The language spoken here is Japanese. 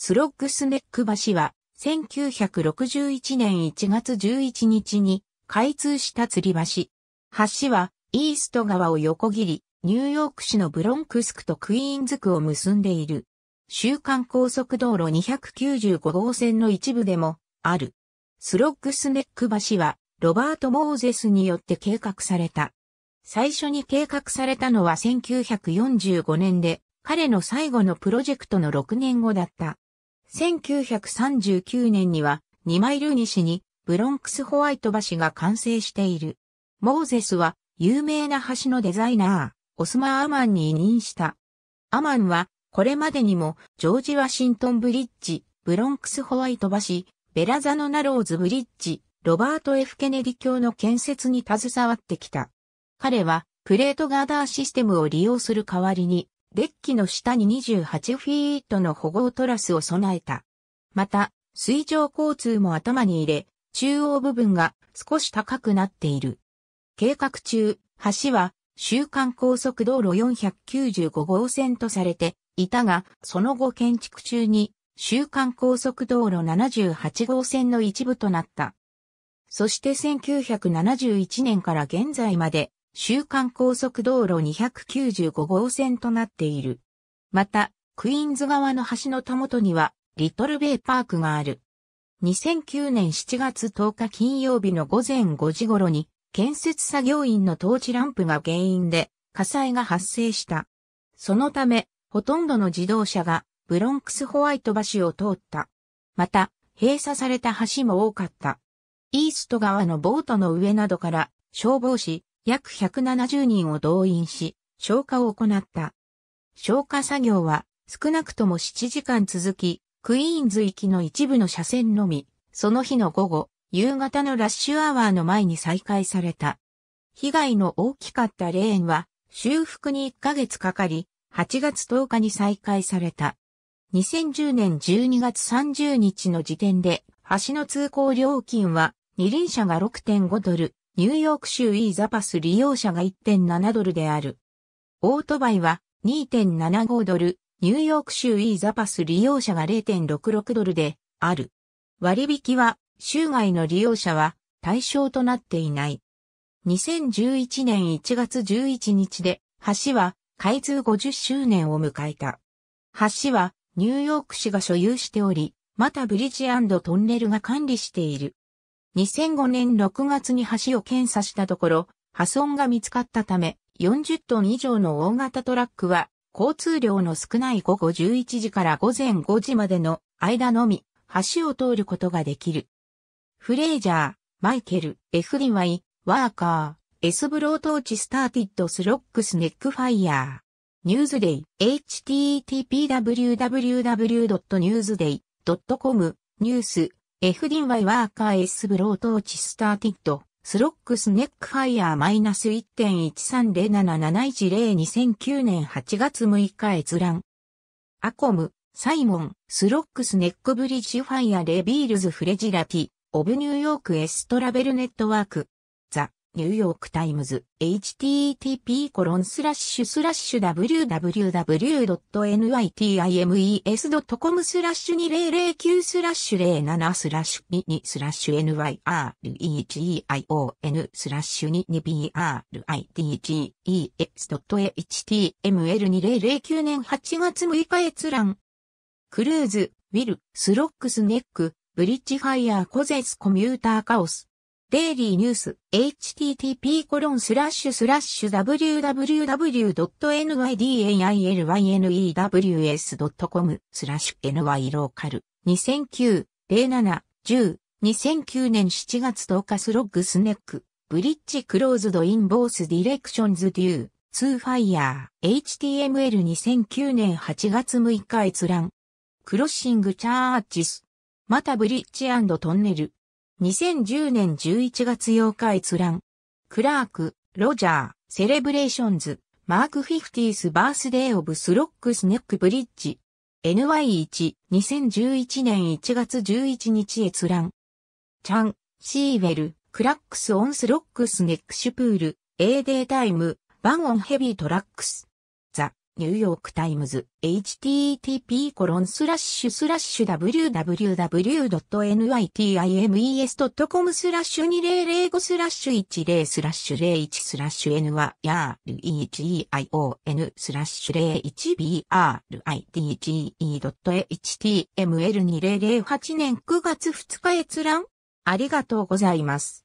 スロッグスネック橋は、1961年1月11日に開通した吊り橋。橋は、イースト川を横切り、ニューヨーク市のブロンクス区とクイーンズ区を結んでいる。週間高速道路295号線の一部でも、ある。スロッグスネック橋は、ロバート・モーゼスによって計画された。最初に計画されたのは1945年で、彼の最後のプロジェクトの6年後だった。1939年には2マイル西にブロンクスホワイト橋が完成している。モーゼスは有名な橋のデザイナー、オスマー・アマンに委任した。アマンはこれまでにもジョージ・ワシントン・ブリッジ、ブロンクス・ホワイト橋、ベラザノ・ナローズ・ブリッジ、ロバート・ F・ ケネディ教の建設に携わってきた。彼はプレートガーダーシステムを利用する代わりにデッキの下に28フィートの保護トラスを備えた。また、水上交通も頭に入れ、中央部分が少し高くなっている。計画中、橋は週間高速道路495号線とされていたが、その後建築中に週間高速道路78号線の一部となった。そして1971年から現在まで週間高速道路295号線となっている。また、クイーンズ側の橋のたもとには、リトルベイパークがある。2009年7月10日金曜日の午前5時頃に、建設作業員のトーチランプが原因で火災が発生した。そのため、ほとんどの自動車がブロンクスホワイト橋を通った。また、閉鎖された橋も多かった。イースト川のボートの上などから消防士、約170人を動員し、消火を行った。消火作業は少なくとも7時間続き、クイーンズ行きの一部の車線のみ、その日の午後、夕方のラッシュアワーの前に再開された。被害の大きかったレーンは修復に1ヶ月かかり、8月10日に再開された。2010年12月30日の時点で、橋の通行料金は二輪車が6.5ドル、ニューヨーク州イーザパス利用者が1.7ドルである。オートバイは2.75ドル、ニューヨーク州イーザパス利用者が0.66ドルである。割引は州外の利用者は対象となっていない。2011年1月11日で橋は開通50周年を迎えた。橋はニューヨーク市が所有しており、またブリッジトンネルが管理している。2005年6月に橋を検査したところ、破損が見つかったため、40トン以上の大型トラックは、交通量の少ない午後11時から午前5時までの間のみ、橋を通ることができる。フレージャー、マイケル、FDY、ワーカー、エスブロートーチスターティッドスロックスネックファイヤー。ニューズデイ、http://www.newsday.com、ニュース、FDY ワーカー S ブロートーチスターティッド、スロックスネックファイヤーマイナス1.13077102009年8月6日閲覧。アコム、サイモン、スロックスネックブリッジファイヤーレビールズフレジラティ、オブニューヨーク S トラベルネットワーク。ニューヨークタイムズ、http コロンスラッシュスラッシュ www.nytimes.com スラッシュ2009スラッシュ07スラッシュ22スラッシュ nyregion スラッシュ 22brites.html2009 年8月6日閲覧。クルーズ、ウィル、スロックスネック、ブリッジファイヤーコゼスコミューターカオス。デイリーニュース、http コロンスラッシュスラッシュ www.nydailynews.com スラッシュ ny ローカル2009 07 10 2009年7月10日スロッグスネックブリッジクローズドインボースディレクションズデューツーファイヤー HTML2009 年8月6日閲覧クロッシングチャーチスまたブリッジトンネル2010年11月8日閲覧。クラーク、ロジャー、セレブレーションズ、マークフィフティースバースデーオブスロックスネックブリッジ。NY1、2011年1月11日閲覧。チャン、シーウェル、クラックスオンスロックスネックシュプール、A データイム、バンオンヘビートラックス。ニューヨークタイムズ、http コロンスラッシュスラッシュ www.nytimes.com スラッシュ2005スラッシュ10スラッシュ01スラッシュ n は r-e-g-i-o-n スラッシュ 01brite.html2008 年9月2日閲覧ありがとうございます。